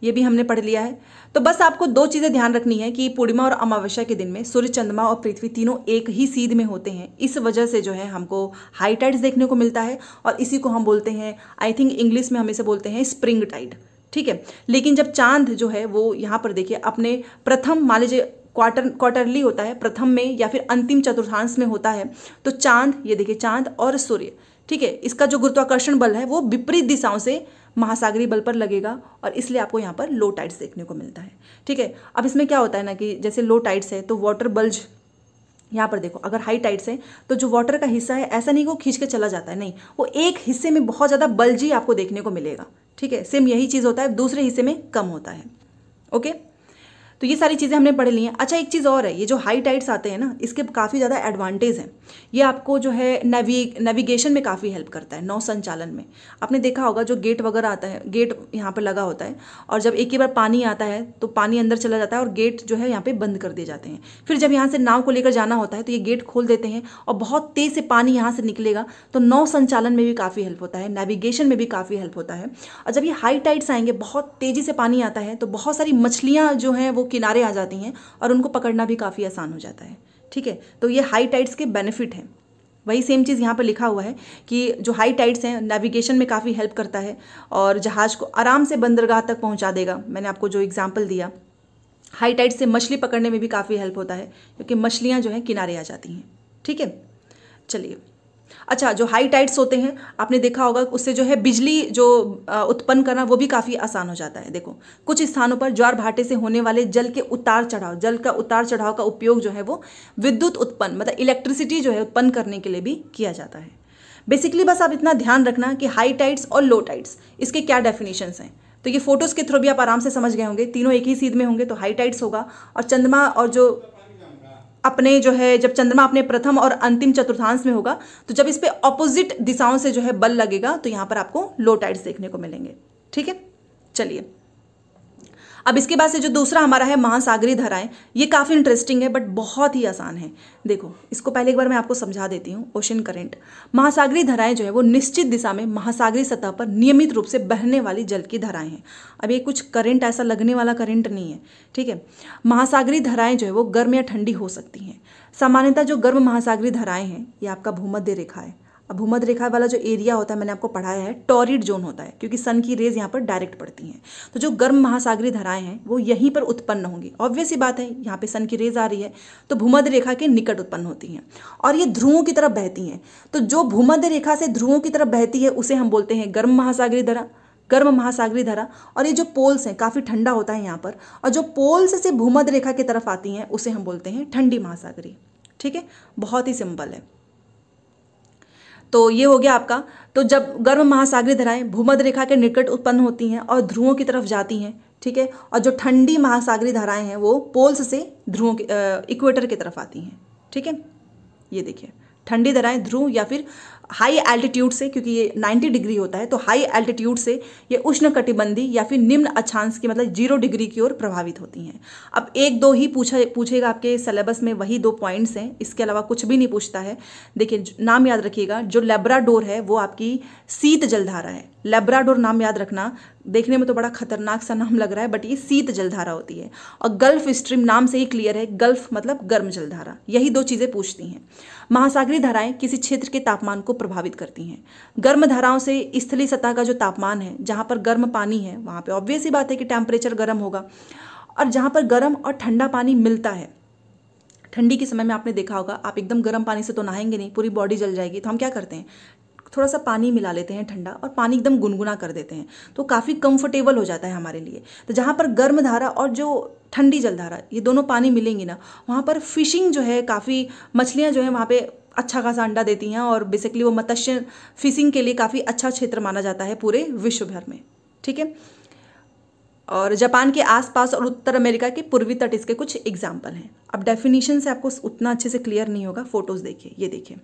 ये भी हमने पढ़ लिया है तो बस आपको दो चीज़ें ध्यान रखनी है कि पूर्णिमा और अमावस्या के दिन में सूर्य चंद्रमा और पृथ्वी तीनों एक ही सीध में होते हैं इस वजह से जो है हमको हाई टाइड्स देखने को मिलता है और इसी को हम बोलते हैं आई थिंक इंग्लिश में हम इसे बोलते हैं स्प्रिंग टाइड ठीक है लेकिन जब चांद जो है वो यहाँ पर देखिए अपने प्रथम मान लीजिए क्वार्टर क्वार्टरली होता है प्रथम में या फिर अंतिम चतुर्थांश में होता है तो चांद ये देखिए चांद और सूर्य ठीक है इसका जो गुरुत्वाकर्षण बल है वो विपरीत दिशाओं से महासागरी बल पर लगेगा और इसलिए आपको यहाँ पर लो टाइड्स देखने को मिलता है ठीक है अब इसमें क्या होता है ना कि जैसे लो टाइड्स है तो वाटर बल्ज यहाँ पर देखो अगर हाई टाइड्स है तो जो वाटर का हिस्सा है ऐसा नहीं कि वो खींच के चला जाता है नहीं वो एक हिस्से में बहुत ज़्यादा बल्ज ही आपको देखने को मिलेगा ठीक है सेम यही चीज़ होता है दूसरे हिस्से में कम होता है ओके तो ये सारी चीज़ें हमने पढ़ ली हैं अच्छा एक चीज़ और है ये जो हाई टाइड्स आते हैं ना इसके काफ़ी ज़्यादा एडवांटेज हैं ये आपको जो है नेवी नेविगेशन में काफ़ी हेल्प करता है नौ संचालन में आपने देखा होगा जो गेट वगैरह आता है गेट यहाँ पर लगा होता है और जब एक ही बार पानी आता है तो पानी अंदर चला जाता है और गेट जो है यहाँ पर बंद कर दिए जाते हैं फिर जब यहाँ से नाव को लेकर जाना होता है तो ये गेट खोल देते हैं और बहुत तेज़ से पानी यहाँ से निकलेगा तो नौ संचालन में भी काफ़ी हेल्प होता है नेविगेशन में भी काफ़ी हेल्प होता है और जब ये हाई टाइड्स आएंगे बहुत तेज़ी से पानी आता है तो बहुत सारी मछलियाँ जो हैं वो किनारे आ जाती हैं और उनको पकड़ना भी काफ़ी आसान हो जाता है ठीक है तो ये हाई टाइड्स के बेनिफिट हैं वही सेम चीज़ यहाँ पर लिखा हुआ है कि जो हाई टाइड्स हैं नेविगेशन में काफ़ी हेल्प करता है और जहाज़ को आराम से बंदरगाह तक पहुँचा देगा मैंने आपको जो एग्जाम्पल दिया हाई टाइड से मछली पकड़ने में भी काफ़ी हेल्प होता है क्योंकि मछलियाँ जो हैं किनारे आ जाती हैं ठीक है चलिए अच्छा जो हाई टाइड्स होते हैं आपने देखा होगा उससे जो है बिजली जो उत्पन्न करना वो भी काफ़ी आसान हो जाता है देखो कुछ स्थानों पर ज्वार भाटे से होने वाले जल के उतार चढ़ाव जल का उतार चढ़ाव का उपयोग जो है वो विद्युत उत्पन्न मतलब इलेक्ट्रिसिटी जो है उत्पन्न करने के लिए भी किया जाता है बेसिकली बस आप इतना ध्यान रखना कि हाई टाइड्स और लो टाइड्स इसके क्या डेफिनेशंस हैं तो ये फोटोज़ के थ्रू भी आप आराम से समझ गए होंगे तीनों एक ही सीध में होंगे तो हाई टाइड्स होगा और चंद्रमा और जो अपने जो है जब चंद्रमा अपने प्रथम और अंतिम चतुर्थांश में होगा तो जब इस पर अपोजिट दिशाओं से जो है बल लगेगा तो यहाँ पर आपको लो टाइड्स देखने को मिलेंगे ठीक है चलिए अब इसके बाद से जो दूसरा हमारा है महासागरी धाराएं ये काफ़ी इंटरेस्टिंग है बट बहुत ही आसान है देखो इसको पहले एक बार मैं आपको समझा देती हूँ ओशन करेंट महासागरी धाराएं जो है वो निश्चित दिशा में महासागरी सतह पर नियमित रूप से बहने वाली जल की धाराएं हैं अब ये कुछ करंट ऐसा लगने वाला करंट नहीं है ठीक है महासागरी धाराएं जो है वो गर्म या ठंडी हो सकती हैं सामान्यतः जो गर्म महासागरी धाराएं हैं ये आपका भूमध्य रेखा है भूमध्य रेखा वाला जो एरिया होता है मैंने आपको पढ़ाया है टॉरिड जोन होता है क्योंकि सन की रेज यहाँ पर डायरेक्ट पड़ती हैं तो जो गर्म महासागरीय धाराएं हैं वो यहीं पर उत्पन्न होंगी ऑब्वियस ही बात है यहाँ पे सन की रेज आ रही है तो भूमध्य रेखा के निकट उत्पन्न होती हैं और ये ध्रुवों की तरफ बहती हैं तो जो भूमध्य रेखा से ध्रुवों की तरफ बहती है उसे हम बोलते हैं गर्म महासागरीय धारा गर्म महासागरीय धारा और ये जो पोल्स हैं काफ़ी ठंडा होता है यहाँ पर और जो पोल्स से भूमध्य रेखा की तरफ आती हैं उसे हम बोलते हैं ठंडी महासागरी ठीक है बहुत ही सिंपल है तो ये हो गया आपका तो जब गर्म महासागरीय धाराएं भूमध्य रेखा के निकट उत्पन्न होती हैं और ध्रुवों की तरफ जाती हैं ठीक है और जो ठंडी महासागरीय धाराएं हैं वो पोल्स से ध्रुवों के इक्वेटर की तरफ आती हैं ठीक है ये देखिए ठंडी धाराएं ध्रुव या फिर हाई एल्टीट्यूड से क्योंकि ये 90 डिग्री होता है तो हाई एल्टीट्यूड से ये उष्ण कटिबंधी या फिर निम्न अक्षांश की मतलब जीरो डिग्री की ओर प्रभावित होती हैं अब एक दो ही पूछा पूछेगा आपके सिलेबस में वही दो पॉइंट्स हैं इसके अलावा कुछ भी नहीं पूछता है देखिए नाम याद रखिएगा जो लेब्राडोर है वो आपकी शीत जलधारा है लेब्राडोर नाम याद रखना देखने में तो बड़ा खतरनाक सा नाम लग रहा है बट ये शीत जलधारा होती है और गल्फ स्ट्रीम नाम से ही क्लियर है गल्फ मतलब गर्म जलधारा यही दो चीज़ें पूछती हैं महासागरीय धाराएं किसी क्षेत्र के तापमान को प्रभावित करती हैं गर्म धाराओं से स्थली सतह का जो तापमान है जहाँ पर गर्म पानी है वहाँ पर ऑब्वियस ही बात है कि टेम्परेचर गर्म होगा और जहाँ पर गर्म और ठंडा पानी मिलता है ठंडी के समय में आपने देखा होगा आप एकदम गर्म पानी से तो नहाएंगे नहीं पूरी बॉडी जल जाएगी तो हम क्या करते हैं थोड़ा सा पानी मिला लेते हैं ठंडा और पानी एकदम गुनगुना कर देते हैं तो काफ़ी कंफर्टेबल हो जाता है हमारे लिए तो जहाँ पर गर्म धारा और जो ठंडी जलधारा ये दोनों पानी मिलेंगी ना वहाँ पर फिशिंग जो है काफ़ी मछलियाँ जो है वहाँ पे अच्छा खासा अंडा देती हैं और बेसिकली वो मत्स्य फिशिंग के लिए काफ़ी अच्छा क्षेत्र माना जाता है पूरे विश्व भर में ठीक है और जापान के आसपास और उत्तर अमेरिका के पूर्वी तट इसके कुछ एग्जाम्पल हैं अब डेफिनेशन से आपको उतना अच्छे से क्लियर नहीं होगा फोटोज़ देखिए ये देखिए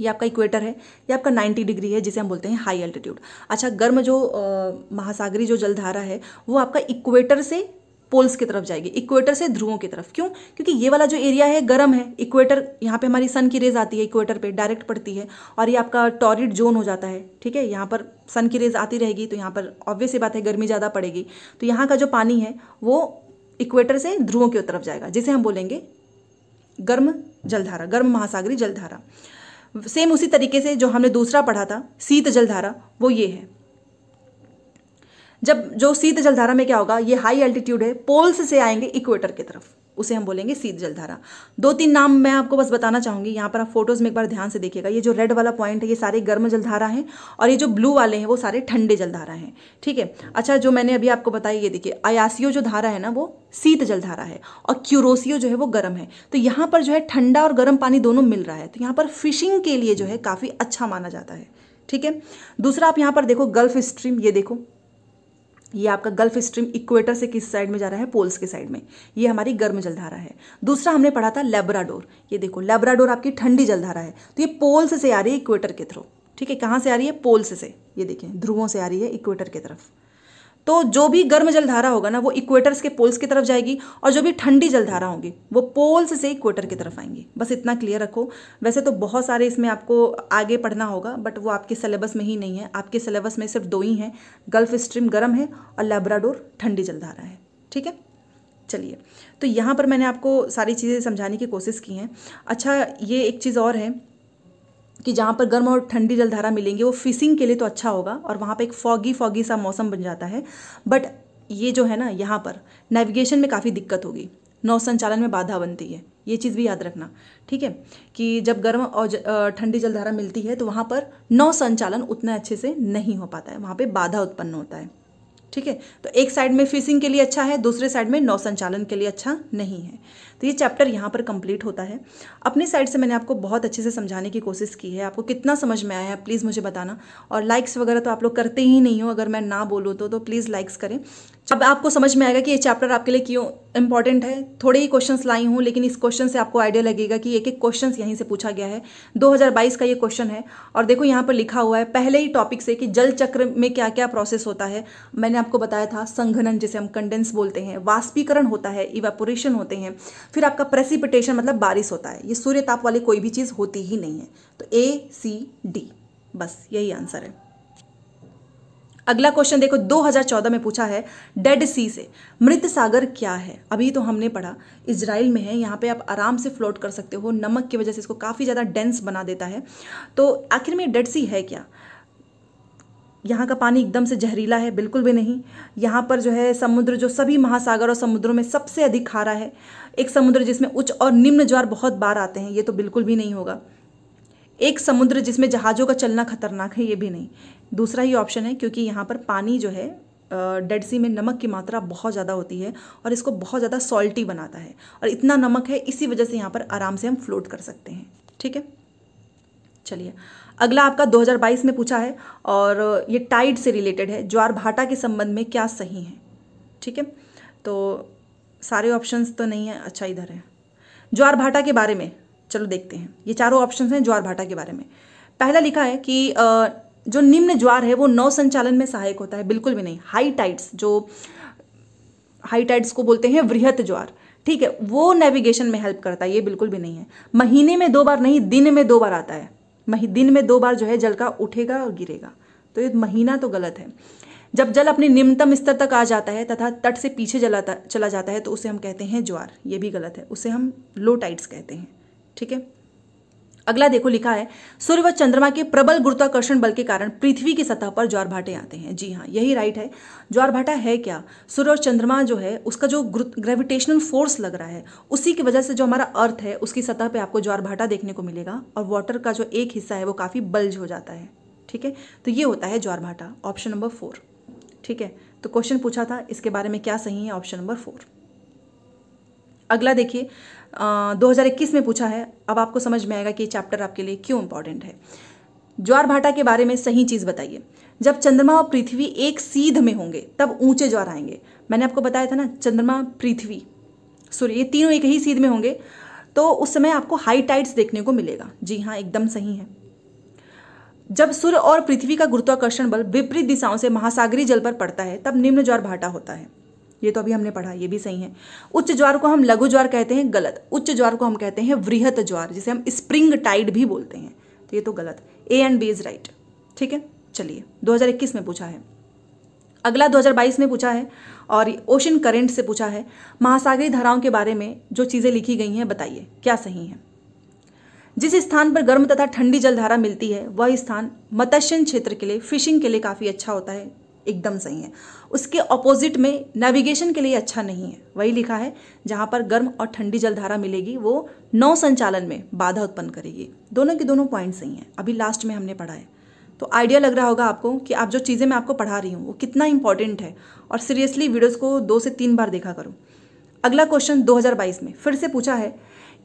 ये आपका इक्वेटर है ये आपका 90 डिग्री है जिसे हम बोलते हैं हाई अल्टीट्यूड अच्छा गर्म जो आ, महासागरी जो जलधारा है वो आपका इक्वेटर से पोल्स की तरफ जाएगी इक्वेटर से ध्रुवों की तरफ क्यों क्योंकि ये वाला जो एरिया है गर्म है इक्वेटर यहाँ पे हमारी सन की रेज आती है इक्वेटर पे डायरेक्ट पड़ती है और ये आपका टॉरिड जोन हो जाता है ठीक है यहाँ पर सन की रेज आती रहेगी तो यहाँ पर ऑब्वियस ये बात है गर्मी ज़्यादा पड़ेगी तो यहाँ का जो पानी है वो इक्वेटर से ध्रुवों की तरफ जाएगा जिसे हम बोलेंगे गर्म जलधारा गर्म महासागरी जलधारा सेम उसी तरीके से जो हमने दूसरा पढ़ा था शीत जलधारा वो ये है जब जो शीत जलधारा में क्या होगा ये हाई एल्टीट्यूड है पोल्स से आएंगे इक्वेटर की तरफ उसे हम बोलेंगे शीत जलधारा दो तीन नाम मैं आपको बस बताना चाहूंगी यहाँ पर आप फोटोज़ में एक बार ध्यान से देखिएगा ये जो रेड वाला पॉइंट है ये सारे गर्म जलधारा हैं और ये जो ब्लू वाले हैं वो सारे ठंडे जलधारा हैं ठीक है अच्छा जो मैंने अभी आपको बताया ये देखिए अयासियो जो धारा है ना वो शीत जलधारा है और क्यूरोसियो जो है वो गर्म है तो यहाँ पर जो है ठंडा और गर्म पानी दोनों मिल रहा है तो यहाँ पर फिशिंग के लिए जो है काफ़ी अच्छा माना जाता है ठीक है दूसरा आप यहाँ पर देखो गल्फ स्ट्रीम ये देखो ये आपका गल्फ स्ट्रीम इक्वेटर से किस साइड में जा रहा है पोल्स के साइड में ये हमारी गर्म जलधारा है दूसरा हमने पढ़ा था लेब्राडोर ये देखो लेब्राडोर आपकी ठंडी जलधारा है तो ये पोल्स से आ रही है इक्वेटर के थ्रू ठीक है कहाँ से आ रही है पोल्स से ये देखें ध्रुवों से आ रही है इक्वेटर की तरफ तो जो भी गर्म जलधारा होगा ना वो इक्वेटर्स के पोल्स की तरफ जाएगी और जो भी ठंडी जलधारा होगी वो पोल्स से इक्वेटर की तरफ आएंगी बस इतना क्लियर रखो वैसे तो बहुत सारे इसमें आपको आगे पढ़ना होगा बट वो आपके सिलेबस में ही नहीं है आपके सिलेबस में सिर्फ दो ही हैं गल्फ स्ट्रीम गर्म है और लेब्राडोर ठंडी जलधारा है ठीक है चलिए तो यहाँ पर मैंने आपको सारी चीज़ें समझाने की कोशिश की हैं अच्छा ये एक चीज़ और है कि जहाँ पर गर्म और ठंडी जलधारा मिलेंगे वो फिशिंग के लिए तो अच्छा होगा और वहाँ पर एक फॉगी फॉगी सा मौसम बन जाता है बट ये जो है ना यहाँ पर नेविगेशन में काफ़ी दिक्कत होगी नौ संचालन में बाधा बनती है ये चीज़ भी याद रखना ठीक है कि जब गर्म और ठंडी जलधारा मिलती है तो वहाँ पर नौ संचालन उतना अच्छे से नहीं हो पाता है वहाँ पे बाधा उत्पन्न होता है ठीक है तो एक साइड में फिशिंग के लिए अच्छा है दूसरे साइड में नौ संचालन के लिए अच्छा नहीं है तो ये चैप्टर यहाँ पर कंप्लीट होता है अपनी साइड से मैंने आपको बहुत अच्छे से समझाने की कोशिश की है आपको कितना समझ में आया है प्लीज़ मुझे बताना और लाइक्स वगैरह तो आप लोग करते ही नहीं हो अगर मैं ना बोलूँ तो, तो प्लीज़ लाइक्स करें अब आपको समझ में आएगा कि ये चैप्टर आपके लिए क्यों इंपॉर्टेंट है थोड़े ही क्वेश्चंस लाई हूँ लेकिन इस क्वेश्चन से आपको आइडिया लगेगा कि एक एक क्वेश्चन यहीं से पूछा गया है 2022 का ये क्वेश्चन है और देखो यहाँ पर लिखा हुआ है पहले ही टॉपिक से कि जल चक्र में क्या क्या प्रोसेस होता है मैंने आपको बताया था संघनन जिसे हम कंडेंस बोलते हैं वाष्पीकरण होता है इवेपोरेशन होते हैं फिर आपका प्रेसिपिटेशन मतलब बारिश होता है ये सूर्य ताप वाली कोई भी चीज़ होती ही नहीं है तो ए सी डी बस यही आंसर है अगला क्वेश्चन देखो 2014 में पूछा है डेड सी से मृत सागर क्या है अभी तो हमने पढ़ा इसराइल में है यहाँ पे आप आराम से फ्लोट कर सकते हो नमक की वजह से इसको काफ़ी ज़्यादा डेंस बना देता है तो आखिर में डेड सी है क्या यहाँ का पानी एकदम से जहरीला है बिल्कुल भी नहीं यहाँ पर जो है समुद्र जो सभी महासागर और समुद्रों में सबसे अधिक खारा है एक समुद्र जिसमें उच्च और निम्न ज्वार बहुत बार आते हैं ये तो बिल्कुल भी नहीं होगा एक समुद्र जिसमें जहाज़ों का चलना खतरनाक है ये भी नहीं दूसरा ही ऑप्शन है क्योंकि यहाँ पर पानी जो है डेड सी में नमक की मात्रा बहुत ज़्यादा होती है और इसको बहुत ज़्यादा सॉल्टी बनाता है और इतना नमक है इसी वजह से यहाँ पर आराम से हम फ्लोट कर सकते हैं ठीक है चलिए अगला आपका 2022 में पूछा है और ये टाइड से रिलेटेड है ज्वार भाटा के संबंध में क्या सही है ठीक है तो सारे ऑप्शंस तो नहीं है अच्छा इधर है ज्वार भाटा के बारे में चलो देखते हैं ये चारों ऑप्शंस हैं ज्वार भाटा के बारे में पहला लिखा है कि जो निम्न ज्वार है वो नौ संचालन में सहायक होता है बिल्कुल भी नहीं हाई टाइड्स जो हाई टाइड्स को बोलते हैं वृहत ज्वार ठीक है वो नेविगेशन में हेल्प करता है ये बिल्कुल भी नहीं है महीने में दो बार नहीं दिन में दो बार आता है मही दिन में दो बार जो है जल का उठेगा और गिरेगा तो ये महीना तो गलत है जब जल अपने निम्नतम स्तर तक आ जाता है तथा तट से पीछे जलाता चला जाता है तो उसे हम कहते हैं ज्वार ये भी गलत है उसे हम लो टाइड्स कहते हैं ठीक है अगला देखो लिखा है सूर्य व चंद्रमा के प्रबल गुरुत्वाकर्षण बल के कारण पृथ्वी की सतह पर ज्वार भाटे आते हैं जी हाँ यही राइट है ज्वार भाटा है क्या सूर्य और चंद्रमा जो है उसका जो ग्रेविटेशनल फोर्स लग रहा है उसी की वजह से जो हमारा अर्थ है उसकी सतह पर आपको ज्वार भाटा देखने को मिलेगा और वाटर का जो एक हिस्सा है वो काफ़ी बल्ज हो जाता है ठीक है तो ये होता है ज्वार भाटा ऑप्शन नंबर फोर ठीक है तो क्वेश्चन पूछा था इसके बारे में क्या सही है ऑप्शन नंबर फोर अगला देखिए 2021 में पूछा है अब आपको समझ में आएगा कि ये चैप्टर आपके लिए क्यों इंपॉर्टेंट है ज्वार भाटा के बारे में सही चीज़ बताइए जब चंद्रमा और पृथ्वी एक सीध में होंगे तब ऊंचे ज्वार आएंगे मैंने आपको बताया था ना चंद्रमा पृथ्वी सूर्य ये तीनों एक ही सीध में होंगे तो उस समय आपको हाई टाइड्स देखने को मिलेगा जी हाँ एकदम सही है जब सूर्य और पृथ्वी का गुरुत्वाकर्षण बल विपरीत दिशाओं से महासागरी जल पर पड़ता है तब निम्न ज्वार भाटा होता है ये तो अभी हमने पढ़ा ये भी सही है उच्च ज्वार को हम लघु ज्वार कहते हैं गलत उच्च ज्वार को हम कहते हैं वृहत ज्वार जिसे हम स्प्रिंग टाइड भी बोलते हैं तो ये तो गलत A and B is right ठीक है चलिए 2021 में पूछा है अगला 2022 में पूछा है और ओशन करेंट से पूछा है महासागरी धाराओं के बारे में जो चीज़ें लिखी गई हैं बताइए क्या सही है जिस स्थान पर गर्म तथा ठंडी जलधारा मिलती है वह स्थान मत्स्य क्षेत्र के लिए फिशिंग के लिए काफ़ी अच्छा होता है एकदम सही है उसके ऑपोजिट में नेविगेशन के लिए अच्छा नहीं है वही लिखा है जहाँ पर गर्म और ठंडी जलधारा मिलेगी वो नौ संचालन में बाधा उत्पन्न करेगी दोनों के दोनों पॉइंट सही हैं अभी लास्ट में हमने पढ़ा है तो आइडिया लग रहा होगा आपको कि आप जो चीज़ें मैं आपको पढ़ा रही हूँ वो कितना इंपॉर्टेंट है और सीरियसली वीडियोज़ को दो से तीन बार देखा करो अगला क्वेश्चन 2022 में फिर से पूछा है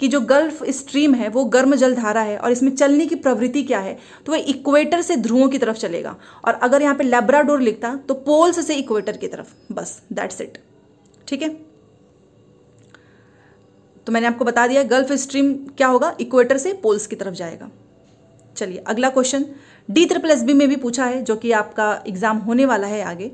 कि जो गल्फ स्ट्रीम है वो गर्म जलधारा है और इसमें चलने की प्रवृत्ति क्या है तो वह इक्वेटर से ध्रुवों की तरफ चलेगा और अगर यहाँ पे लेब्राडोर लिखता तो पोल्स से इक्वेटर की तरफ बस दैट्स इट ठीक है तो मैंने आपको बता दिया गल्फ स्ट्रीम क्या होगा इक्वेटर से पोल्स की तरफ जाएगा चलिए अगला question D triple S B में भी पूछा है जो कि आपका एग्जाम होने वाला है आगे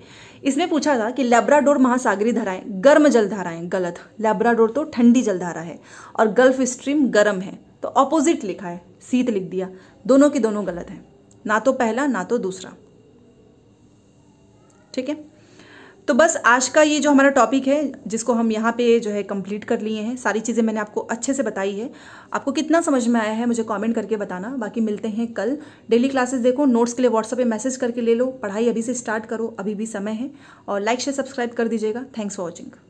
इसमें पूछा था कि लेब्राडोर महासागरी धाराएं गर्म जलधाराएं गलत लेब्राडोर तो ठंडी जलधारा है और गल्फ स्ट्रीम गर्म है तो ऑपोजिट लिखा है सीत लिख दिया दोनों की दोनों गलत हैं ना तो पहला ना तो दूसरा ठीक है तो बस आज का ये जो हमारा टॉपिक है जिसको हम यहाँ पे जो है कंप्लीट कर लिए हैं सारी चीज़ें मैंने आपको अच्छे से बताई है आपको कितना समझ में आया है मुझे कमेंट करके बताना बाकी मिलते हैं कल डेली क्लासेस देखो नोट्स के लिए व्हाट्सअप पे मैसेज करके ले लो पढ़ाई अभी से स्टार्ट करो अभी भी समय है और लाइक शेयर सब्सक्राइब कर दीजिएगा थैंक्स फॉर वॉचिंग